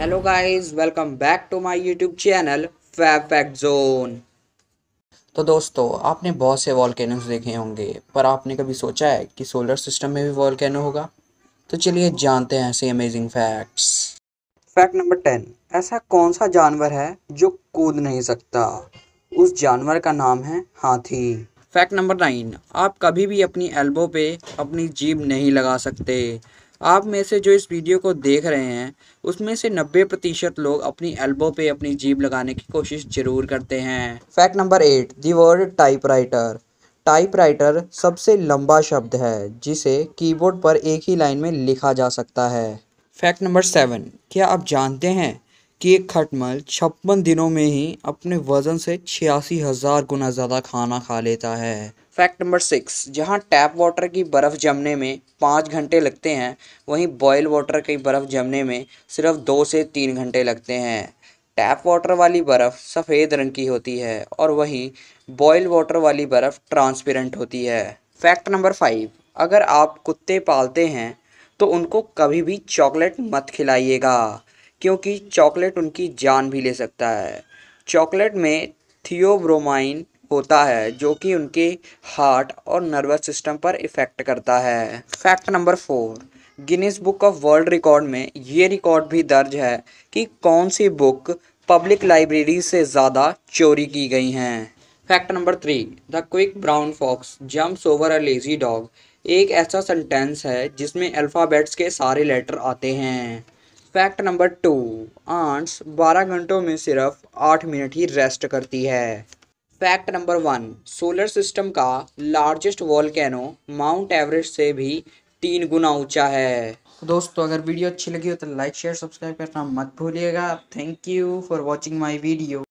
hello guys welcome back to my YouTube channel fact zone तो दोस्तों आपने बहुत से वॉलकैनोज देखे होंगे पर आपने कभी सोचा है कि सोलर सिस्टम में भी वॉलकैनो होगा तो चलिए जानते हैं ऐसे amazing facts fact number ten ऐसा कौन सा जानवर है जो कूद नहीं सकता उस जानवर का नाम है हाथी फैक्ट नंबर नाइन आप कभी भी अपनी एल्बो पे अपनी जीभ नहीं लगा सकते आप में से जो इस वीडियो को देख रहे हैं उसमें से 90 प्रतिशत लोग अपनी एल्बो पे अपनी जीभ लगाने की कोशिश जरूर करते हैं fact number eight the word typewriter typewriter सबसे लंबा शब्द है जिसे कीबोर्ड पर एक ही लाइन में लिखा जा सकता है फैक्ट नंबर सेवन क्या आप जानते हैं कि एक खटमल छप्पन दिनों में ही अपने वज़न से छियासी हज़ार गुना ज़्यादा खाना खा लेता है फैक्ट नंबर सिक्स जहाँ टैप वाटर की बर्फ़ जमने में पाँच घंटे लगते हैं वहीं बॉयल वाटर की बर्फ़ जमने में सिर्फ दो से तीन घंटे लगते हैं टैप वाटर वाली बर्फ़ सफ़ेद रंग की होती है और वहीं बॉयल वाटर वाली बर्फ़ ट्रांसपेरेंट होती है फैक्ट नंबर फाइव अगर आप कुत्ते पालते हैं तो उनको कभी भी चॉकलेट मत खिलाइएगा क्योंकि चॉकलेट उनकी जान भी ले सकता है चॉकलेट में थियोब्रोमाइन होता है जो कि उनके हार्ट और नर्वस सिस्टम पर इफ़ेक्ट करता है fact number four Guinness book of world record में ये रिकॉर्ड भी दर्ज है कि कौन सी बुक पब्लिक लाइब्रेरी से ज़्यादा चोरी की गई हैं fact number three the quick brown fox jumps over a lazy dog एक ऐसा सेंटेंस है जिसमें अल्फ़ाबेट्स के सारे लेटर आते हैं फैक्ट नंबर टू आंट्स बारह घंटों में सिर्फ आठ मिनट ही रेस्ट करती है fact number one solar system का लार्जेस्ट वॉलकैनो माउंट एवरेस्ट से भी तीन गुना ऊंचा है तो दोस्तों अगर वीडियो अच्छी लगी हो तो लाइक शेयर सब्सक्राइब करना मत भूलिएगा thank you for watching my video